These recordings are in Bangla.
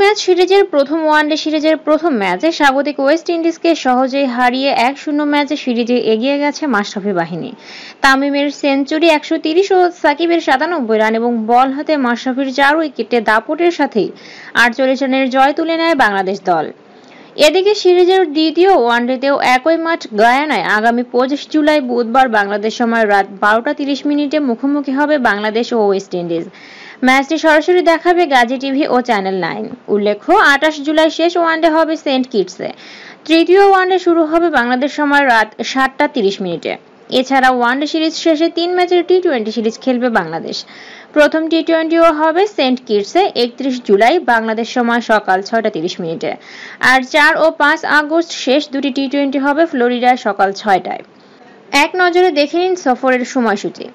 ম্যাচ সিরিজের প্রথম ওয়ানডে সিরিজের প্রথম ম্যাচে স্বাগতিক ওয়েস্ট ইন্ডিজকে সহজেই হারিয়ে এক শূন্য ম্যাচে সিরিজে এগিয়ে গেছে মাশরাফি বাহিনী তামিমের সেঞ্চুরি একশো তিরিশ ও সাকিবের সাতানব্বই রান এবং বল হাতে মাশরাফির চার উইকেটে দাপটের সাথেই আটচল্লিশ রানের জয় তুলে নেয় বাংলাদেশ দল এদিকে সিরিজের দ্বিতীয় ওয়ানডেতেও একই মাঠ গায়ানায় আগামী পঁচিশ জুলাই বুধবার বাংলাদেশ সময় রাত বারোটা তিরিশ মিনিটে মুখোমুখি হবে বাংলাদেশ ও ওয়েস্ট ইন্ডিজ ম্যাচটি সরাসরি দেখাবে গাজী টিভি ও চ্যানেল নাইন উল্লেখ্য আঠাশ জুলাই শেষ ওয়ানডে হবে সেন্ট কিটসে তৃতীয় ওয়ানডে শুরু হবে বাংলাদেশ সময় রাত সাতটা তিরিশ মিনিটে এছাড়া ওয়ানডে সিরিজ শেষে তিন ম্যাচের টি টোয়েন্টি সিরিজ খেলবে বাংলাদেশ প্রথম টি টোয়েন্টিও হবে সেন্ট কিটসে একত্রিশ জুলাই বাংলাদেশ সময় সকাল ছয়টা তিরিশ মিনিটে আর চার ও পাঁচ আগস্ট শেষ দুটি টি টোয়েন্টি হবে ফ্লোরিডায় সকাল ছয়টায় এক নজরে দেখে নিন সফরের সময়সূচি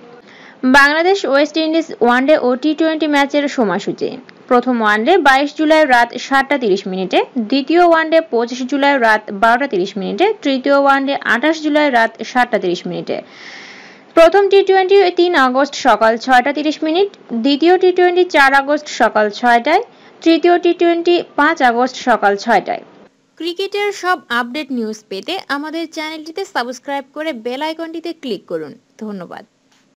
বাংলাদেশ ওয়েস্ট ইন্ডিজ ওয়ানডে ও টি টোয়েন্টি ম্যাচের সময়সূচি প্রথম ওয়ানডে বাইশ জুলাই রাত সাতটা তিরিশ মিনিটে দ্বিতীয় ওয়ানডে পঁচিশ জুলাই রাত বারোটা তিরিশ মিনিটে তৃতীয় ওয়ানডে আঠাশ জুলাই রাত সাতটা তিরিশ মিনিটে প্রথম টি টোয়েন্টি তিন আগস্ট সকাল ছয়টা তিরিশ মিনিট দ্বিতীয় টি টোয়েন্টি চার আগস্ট সকাল ছয়টায় তৃতীয় টি টোয়েন্টি পাঁচ আগস্ট সকাল ছয়টায় ক্রিকেটের সব আপডেট নিউজ পেতে আমাদের চ্যানেলটিতে সাবস্ক্রাইব করে বেল আইকনটিতে ক্লিক করুন ধন্যবাদ